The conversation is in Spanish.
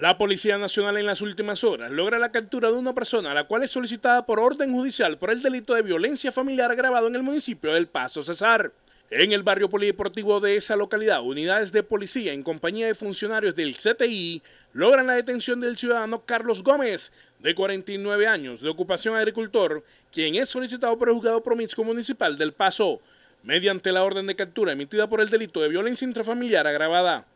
La Policía Nacional en las últimas horas logra la captura de una persona la cual es solicitada por orden judicial por el delito de violencia familiar agravado en el municipio del Paso Cesar. En el barrio polideportivo de esa localidad, unidades de policía en compañía de funcionarios del CTI logran la detención del ciudadano Carlos Gómez, de 49 años, de ocupación agricultor, quien es solicitado por el juzgado promiscuo municipal del Paso, mediante la orden de captura emitida por el delito de violencia intrafamiliar agravada.